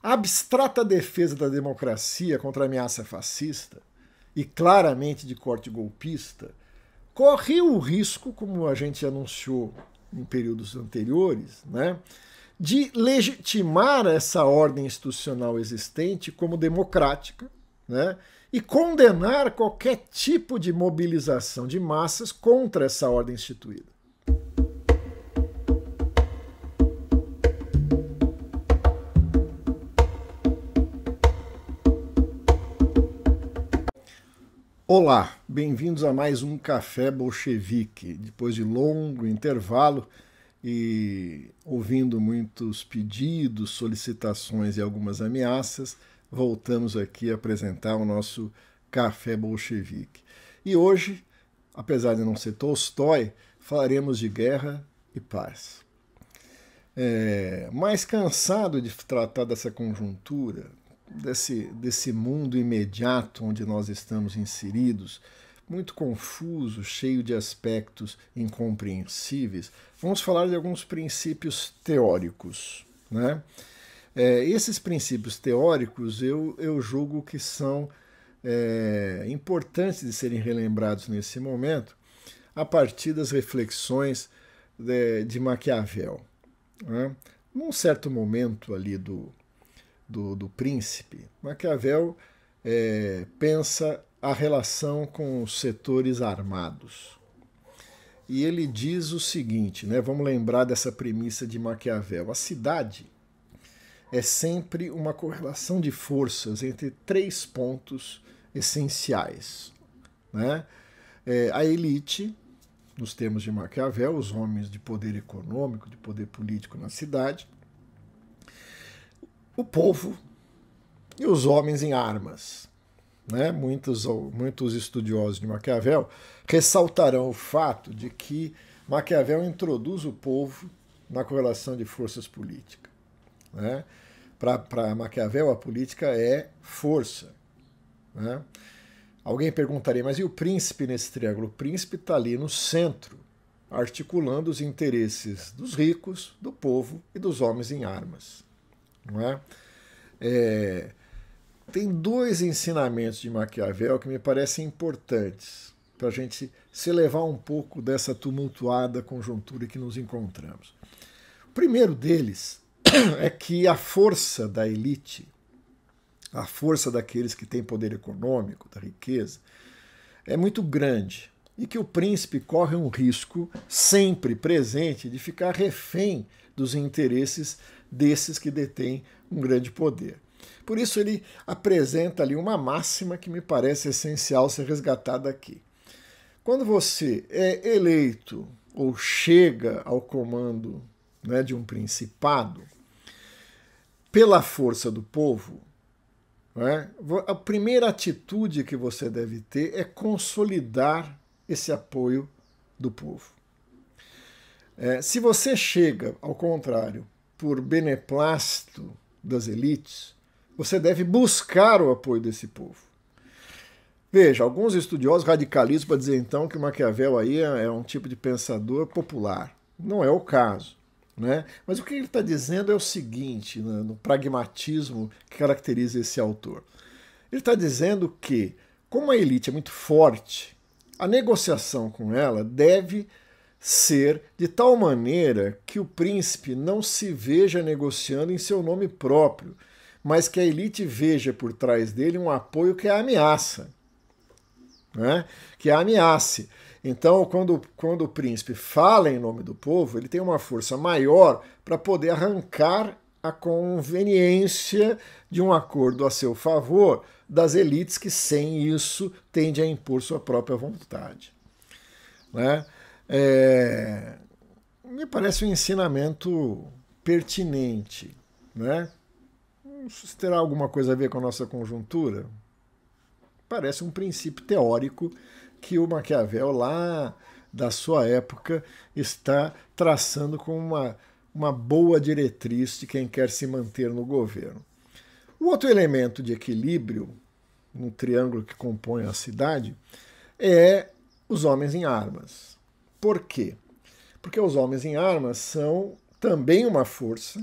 A abstrata defesa da democracia contra a ameaça fascista, e claramente de corte golpista, corre o risco, como a gente anunciou em períodos anteriores, né, de legitimar essa ordem institucional existente como democrática né, e condenar qualquer tipo de mobilização de massas contra essa ordem instituída. Olá, bem-vindos a mais um Café Bolchevique. Depois de longo intervalo e ouvindo muitos pedidos, solicitações e algumas ameaças, voltamos aqui a apresentar o nosso Café Bolchevique. E hoje, apesar de não ser Tolstói, falaremos de guerra e paz. É, mais cansado de tratar dessa conjuntura, desse, desse mundo imediato onde nós estamos inseridos, muito confuso, cheio de aspectos incompreensíveis, vamos falar de alguns princípios teóricos. Né? É, esses princípios teóricos eu, eu julgo que são é, importantes de serem relembrados nesse momento, a partir das reflexões de, de Maquiavel. Né? Num certo momento ali do, do, do príncipe. Maquiavel é, pensa a relação com os setores armados. E ele diz o seguinte, né? Vamos lembrar dessa premissa de Maquiavel. A cidade é sempre uma correlação de forças entre três pontos essenciais, né? É, a elite, nos termos de Maquiavel, os homens de poder econômico, de poder político na cidade, o povo e os homens em armas. Né? Muitos, muitos estudiosos de Maquiavel ressaltarão o fato de que Maquiavel introduz o povo na correlação de forças políticas. Né? Para Maquiavel, a política é força. Né? Alguém perguntaria, mas e o príncipe nesse triângulo? O príncipe está ali no centro, articulando os interesses dos ricos, do povo e dos homens em armas. Não é? é tem dois ensinamentos de Maquiavel que me parecem importantes para a gente se levar um pouco dessa tumultuada conjuntura que nos encontramos. O primeiro deles é que a força da elite, a força daqueles que têm poder econômico, da riqueza, é muito grande e que o príncipe corre um risco sempre presente de ficar refém dos interesses desses que detêm um grande poder. Por isso ele apresenta ali uma máxima que me parece essencial ser resgatada aqui. Quando você é eleito ou chega ao comando né, de um principado, pela força do povo, né, a primeira atitude que você deve ter é consolidar esse apoio do povo. É, se você chega, ao contrário, por beneplácito das elites, você deve buscar o apoio desse povo. Veja, alguns estudiosos radicalizam para dizer então que Maquiavel aí é, é um tipo de pensador popular. Não é o caso. Né? Mas o que ele está dizendo é o seguinte, né, no pragmatismo que caracteriza esse autor. Ele está dizendo que, como a elite é muito forte a negociação com ela deve ser de tal maneira que o príncipe não se veja negociando em seu nome próprio, mas que a elite veja por trás dele um apoio que a ameaça. Né? Que a ameaça. Então, quando, quando o príncipe fala em nome do povo, ele tem uma força maior para poder arrancar a conveniência de um acordo a seu favor das elites que, sem isso, tendem a impor sua própria vontade. Né? É, me parece um ensinamento pertinente. Né? Isso terá alguma coisa a ver com a nossa conjuntura? Parece um princípio teórico que o Maquiavel, lá da sua época, está traçando com uma uma boa diretriz de quem quer se manter no governo. O outro elemento de equilíbrio no triângulo que compõe a cidade é os homens em armas. Por quê? Porque os homens em armas são também uma força,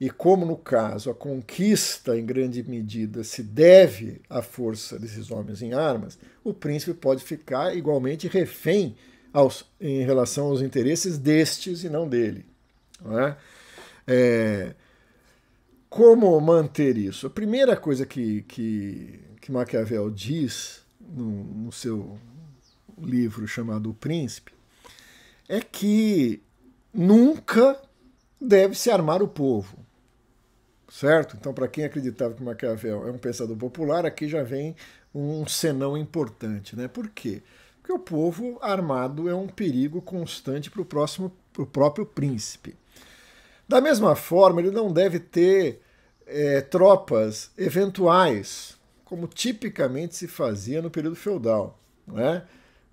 e como no caso a conquista em grande medida se deve à força desses homens em armas, o príncipe pode ficar igualmente refém aos, em relação aos interesses destes e não dele. Né? É, como manter isso? A primeira coisa que, que, que Maquiavel diz no, no seu livro chamado O Príncipe é que nunca deve se armar o povo. Certo? Então, para quem acreditava que Maquiavel é um pensador popular, aqui já vem um senão importante. Né? Por quê? Porque o povo armado é um perigo constante para o próximo, pro próprio príncipe. Da mesma forma, ele não deve ter é, tropas eventuais, como tipicamente se fazia no período feudal. Não é?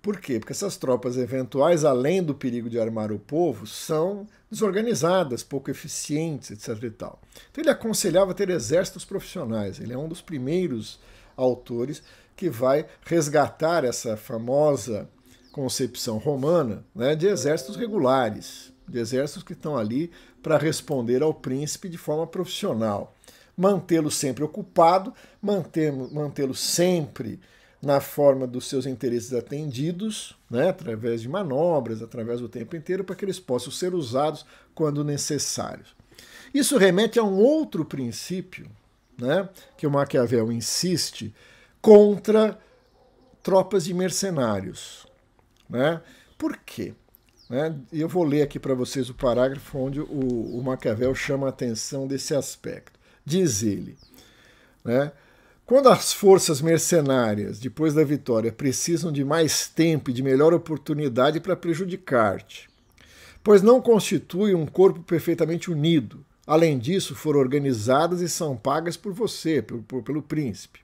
Por quê? Porque essas tropas eventuais, além do perigo de armar o povo, são desorganizadas, pouco eficientes, etc. E tal. Então ele aconselhava ter exércitos profissionais. Ele é um dos primeiros autores que vai resgatar essa famosa concepção romana né, de exércitos regulares, de exércitos que estão ali para responder ao príncipe de forma profissional. Mantê-lo sempre ocupado, mantê-lo sempre na forma dos seus interesses atendidos, né, através de manobras, através do tempo inteiro, para que eles possam ser usados quando necessários. Isso remete a um outro princípio né, que o Maquiavel insiste contra tropas de mercenários. Né? Por quê? Né? E eu vou ler aqui para vocês o parágrafo onde o, o, Maquiavel chama a atenção desse aspecto. Diz ele: né? quando as forças mercenárias, depois da vitória, precisam de mais tempo e de melhor oportunidade para prejudicar-te, pois não constituem um corpo perfeitamente unido. Além disso, foram organizadas e são pagas por você, pelo, pelo príncipe.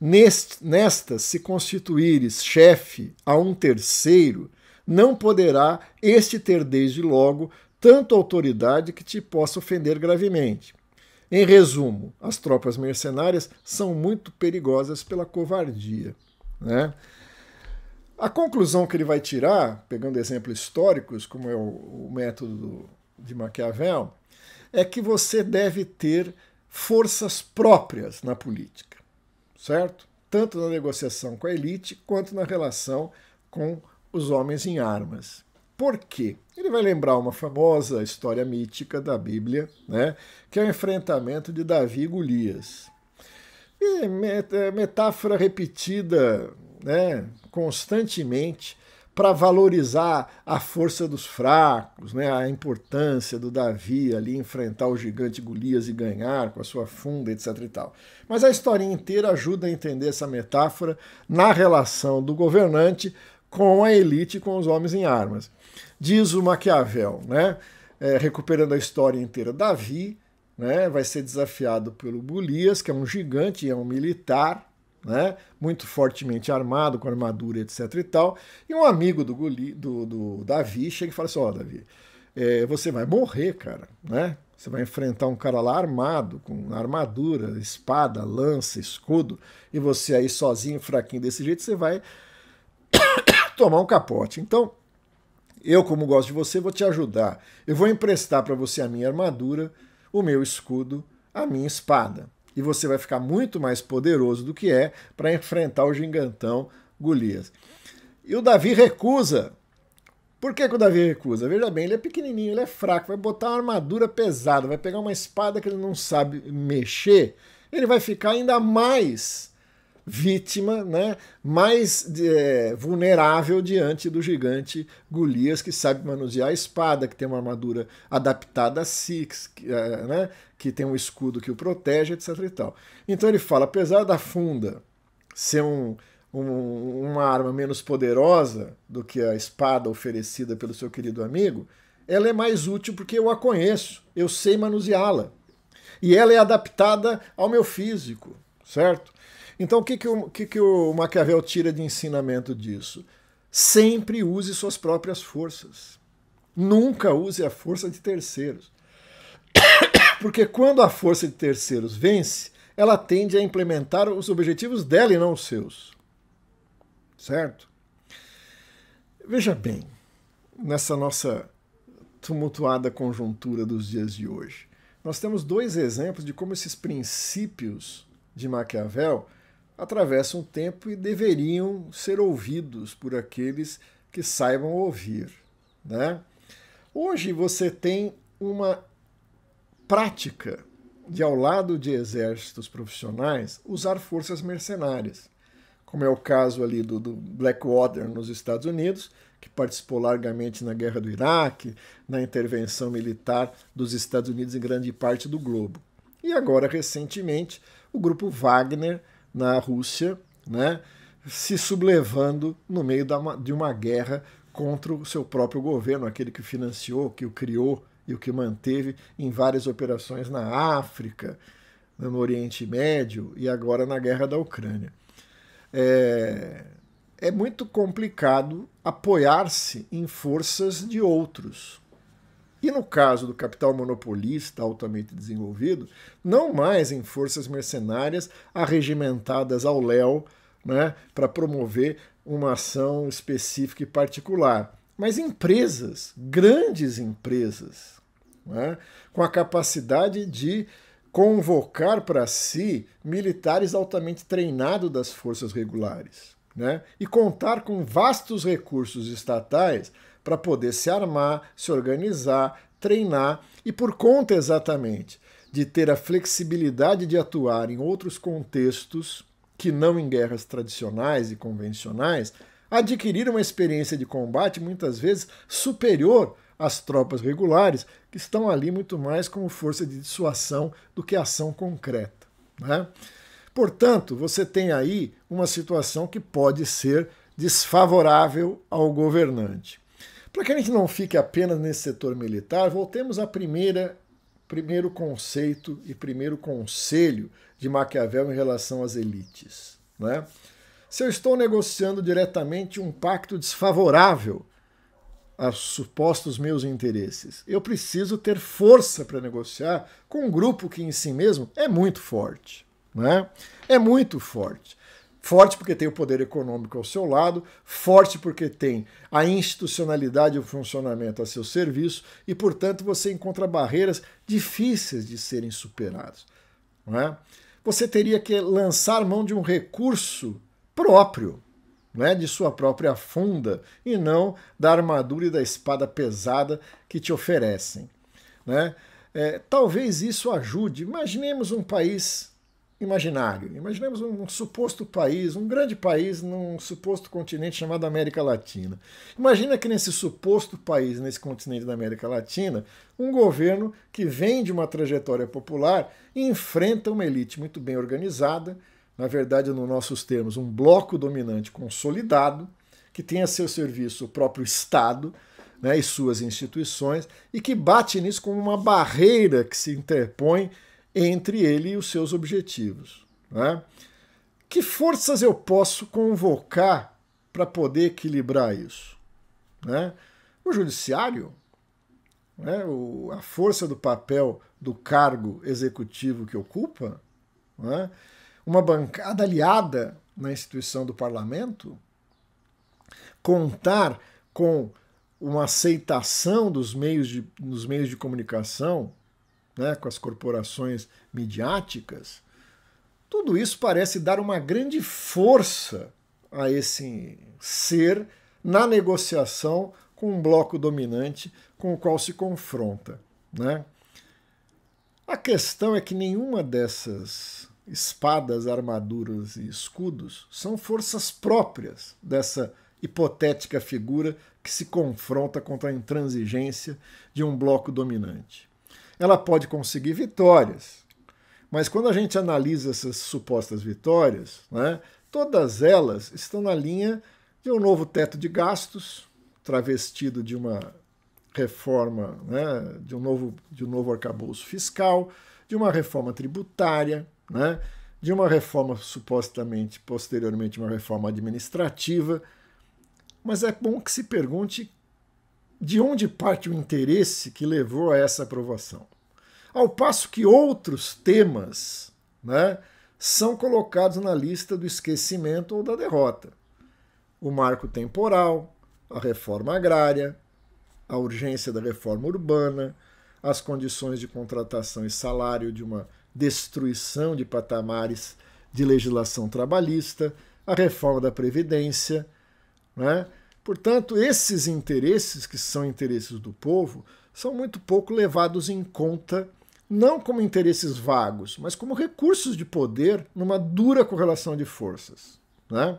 Nesta nestas, se constituíres chefe a um terceiro, não poderá este ter desde logo tanto autoridade que te possa ofender gravemente. Em resumo, as tropas mercenárias são muito perigosas pela covardia. Né? A conclusão que ele vai tirar, pegando exemplos históricos, como é o, o método de Maquiavel, é que você deve ter forças próprias na política, certo? Tanto na negociação com a elite quanto na relação com os homens em armas. Por quê? Ele vai lembrar uma famosa história mítica da Bíblia, né, que é o enfrentamento de Davi e Golias. E é, metáfora repetida né, constantemente para valorizar a força dos fracos, né, a importância do Davi ali enfrentar o gigante Golias e ganhar com a sua funda, etc. E tal. Mas a história inteira ajuda a entender essa metáfora na relação do governante com a elite, com os homens em armas. Diz o Maquiavel, né? É, recuperando a história inteira, Davi né, vai ser desafiado pelo Golias, que é um gigante, é um militar, né, muito fortemente armado, com armadura, etc. e tal. E um amigo do, Goli, do, do Davi chega e fala assim: Ó, oh, Davi, é, você vai morrer, cara, né? Você vai enfrentar um cara lá armado, com armadura, espada, lança, escudo, e você aí sozinho, fraquinho desse jeito, você vai tomar um capote. Então, eu, como gosto de você, vou te ajudar. Eu vou emprestar para você a minha armadura, o meu escudo, a minha espada. E você vai ficar muito mais poderoso do que é para enfrentar o gigantão Golias. E o Davi recusa. Por que, que, o Davi recusa? Veja bem, ele é pequenininho, ele é fraco, vai botar uma armadura pesada, vai pegar uma espada que ele não sabe mexer, ele vai ficar ainda mais vítima, né, mais é, vulnerável diante do gigante Golias, que sabe manusear a espada, que tem uma armadura adaptada a si, que, é, né, que tem um escudo que o protege, etc. E tal. Então ele fala, apesar da funda ser um, um, uma arma menos poderosa do que a espada oferecida pelo seu querido amigo, ela é mais útil porque eu a conheço, eu sei manuseá-la. E ela é adaptada ao meu físico, certo? Então, o que, que, o, que, que o Maquiavel tira de ensinamento disso? Sempre use suas próprias forças. Nunca use a força de terceiros. Porque quando a força de terceiros vence, ela tende a implementar os objetivos dela e não os seus. Certo? Veja bem, nessa nossa tumultuada conjuntura dos dias de hoje, nós temos dois exemplos de como esses princípios de Maquiavel atravessam o tempo e deveriam ser ouvidos por aqueles que saibam ouvir. Né? Hoje você tem uma prática de, ao lado de exércitos profissionais, usar forças mercenárias, como é o caso ali do, do Blackwater nos Estados Unidos, que participou largamente na guerra do Iraque, na intervenção militar dos Estados Unidos em grande parte do globo. E agora, recentemente, o grupo Wagner na Rússia, né, se sublevando no meio de uma guerra contra o seu próprio governo, aquele que financiou, que o criou e o que manteve em várias operações na África, né, no Oriente Médio e agora na guerra da Ucrânia. É, é muito complicado apoiar-se em forças de outros. E no caso do capital monopolista altamente desenvolvido, não mais em forças mercenárias arregimentadas ao léu né, para promover uma ação específica e particular, mas empresas, grandes empresas, né, com a capacidade de convocar para si militares altamente treinados das forças regulares. Né, e contar com vastos recursos estatais para poder se armar, se organizar, treinar e por conta exatamente de ter a flexibilidade de atuar em outros contextos que não em guerras tradicionais e convencionais, adquirir uma experiência de combate muitas vezes superior às tropas regulares, que estão ali muito mais como força de dissuasão do que ação concreta. Né? Portanto, você tem aí uma situação que pode ser desfavorável ao governante. Para que a gente não fique apenas nesse setor militar, voltemos à primeira primeiro conceito e primeiro conselho de Maquiavel em relação às elites. Né? Se eu estou negociando diretamente um pacto desfavorável aos supostos meus interesses, eu preciso ter força para negociar com um grupo que em si mesmo é muito forte. Né? É muito forte. Forte porque tem o poder econômico ao seu lado, forte porque tem a institucionalidade e o funcionamento a seu serviço, e, portanto, você encontra barreiras difíceis de serem superadas. Não é? Você teria que lançar mão de um recurso próprio, não é? de sua própria funda, e não da armadura e da espada pesada que te oferecem. Né? É, talvez isso ajude. Imaginemos um país imaginário. Imaginemos um, suposto país, um grande país num suposto continente chamado América Latina. Imagina que nesse suposto país, nesse continente da América Latina, um governo que vem de uma trajetória popular enfrenta uma elite muito bem organizada, na verdade, nos nossos termos, um bloco dominante consolidado, que tem a seu serviço o próprio Estado né, e suas instituições, e que bate nisso como uma barreira que se interpõe entre ele e os seus objetivos. Né? Que forças eu posso convocar para poder equilibrar isso? Né? O judiciário, né? o, a força do papel do cargo executivo que ocupa, né? uma bancada aliada na instituição do parlamento, contar com uma aceitação dos meios de, dos meios de comunicação né, com as corporações midiáticas, tudo isso parece dar uma grande força a esse ser na negociação com um bloco dominante com o qual se confronta. Né? A questão é que nenhuma dessas espadas, armaduras e escudos são forças próprias dessa hipotética figura que se confronta contra a intransigência de um bloco dominante ela pode conseguir vitórias. Mas quando a gente analisa essas supostas vitórias, né, todas elas estão na linha de um novo teto de gastos, travestido de uma reforma, né, de, um novo, de um novo arcabouço fiscal, de uma reforma tributária, né, de uma reforma supostamente, posteriormente, uma reforma administrativa. Mas é bom que se pergunte de onde parte o interesse que levou a essa aprovação. Ao passo que outros temas né, são colocados na lista do esquecimento ou da derrota: o marco temporal, a reforma agrária, a urgência da reforma urbana, as condições de contratação e salário de uma destruição de patamares de legislação trabalhista, a reforma da Previdência, né? Portanto, esses interesses, que são interesses do povo, são muito pouco levados em conta, não como interesses vagos, mas como recursos de poder numa dura correlação de forças. Né?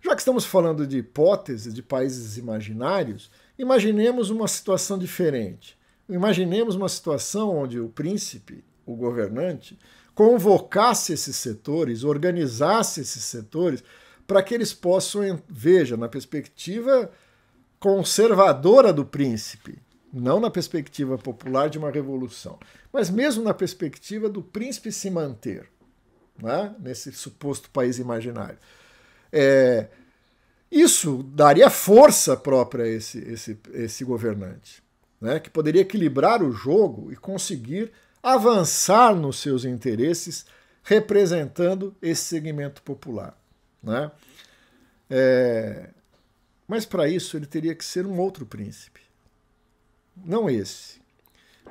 Já que estamos falando de hipóteses, de países imaginários, imaginemos uma situação diferente. Imaginemos uma situação onde o príncipe, o governante, convocasse esses setores, organizasse esses setores para que eles possam, veja, na perspectiva conservadora do príncipe, não na perspectiva popular de uma revolução, mas mesmo na perspectiva do príncipe se manter né, nesse suposto país imaginário. É, isso daria força própria a esse, esse, esse governante, né, que poderia equilibrar o jogo e conseguir avançar nos seus interesses representando esse segmento popular. Né? É, mas para isso ele teria que ser um outro príncipe, não esse.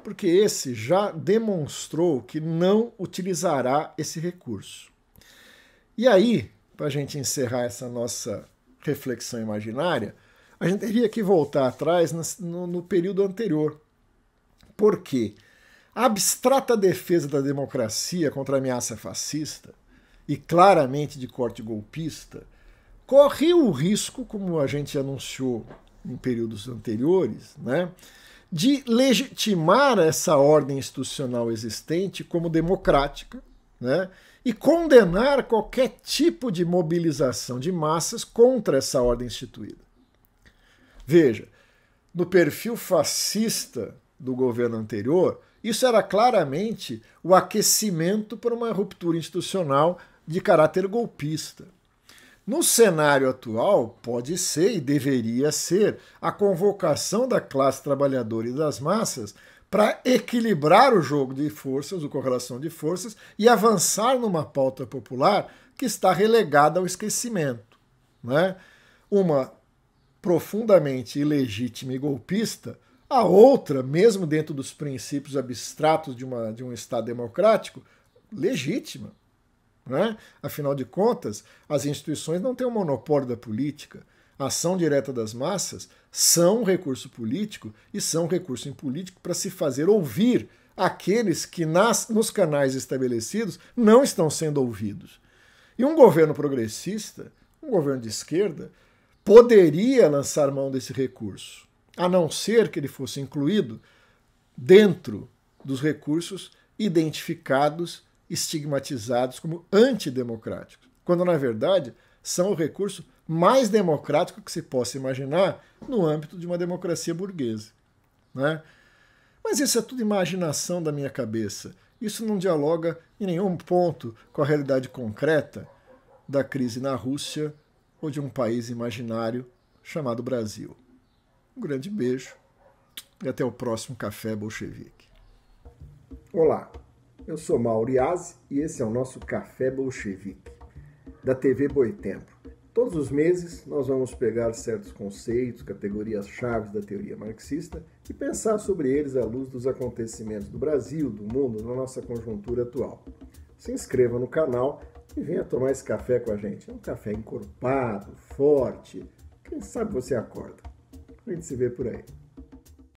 Porque esse já demonstrou que não utilizará esse recurso. E aí, para a gente encerrar essa nossa reflexão imaginária, a gente teria que voltar atrás no, no período anterior. Por quê? A abstrata defesa da democracia contra a ameaça fascista e claramente de corte golpista, corre o risco, como a gente anunciou em períodos anteriores, né, de legitimar essa ordem institucional existente como democrática né, e condenar qualquer tipo de mobilização de massas contra essa ordem instituída. Veja, no perfil fascista do governo anterior, isso era claramente o aquecimento para uma ruptura institucional de caráter golpista. No cenário atual, pode ser e deveria ser a convocação da classe trabalhadora e das massas para equilibrar o jogo de forças, o correlação de forças, e avançar numa pauta popular que está relegada ao esquecimento. Né? Uma profundamente ilegítima e golpista, a outra, mesmo dentro dos princípios abstratos de, uma, de um Estado democrático, legítima. Né? Afinal de contas, as instituições não têm o um monopólio da política. A ação direta das massas são recurso político e são recurso político para se fazer ouvir aqueles que nas, nos canais estabelecidos não estão sendo ouvidos. E um governo progressista, um governo de esquerda, poderia lançar mão desse recurso, a não ser que ele fosse incluído dentro dos recursos identificados estigmatizados como antidemocráticos, quando na verdade são o recurso mais democrático que se possa imaginar no âmbito de uma democracia burguesa. Né? Mas isso é tudo imaginação da minha cabeça. Isso não dialoga em nenhum ponto com a realidade concreta da crise na Rússia ou de um país imaginário chamado Brasil. Um grande beijo e até o próximo Café Bolchevique. Olá! Eu sou Mauriaz e esse é o nosso Café Bolchevique, da TV Boitempo. Todos os meses nós vamos pegar certos conceitos, categorias chaves da teoria marxista e pensar sobre eles à luz dos acontecimentos do Brasil, do mundo, na nossa conjuntura atual. Se inscreva no canal e venha tomar esse café com a gente. É um café encorpado, forte. Quem sabe você acorda. A gente se vê por aí.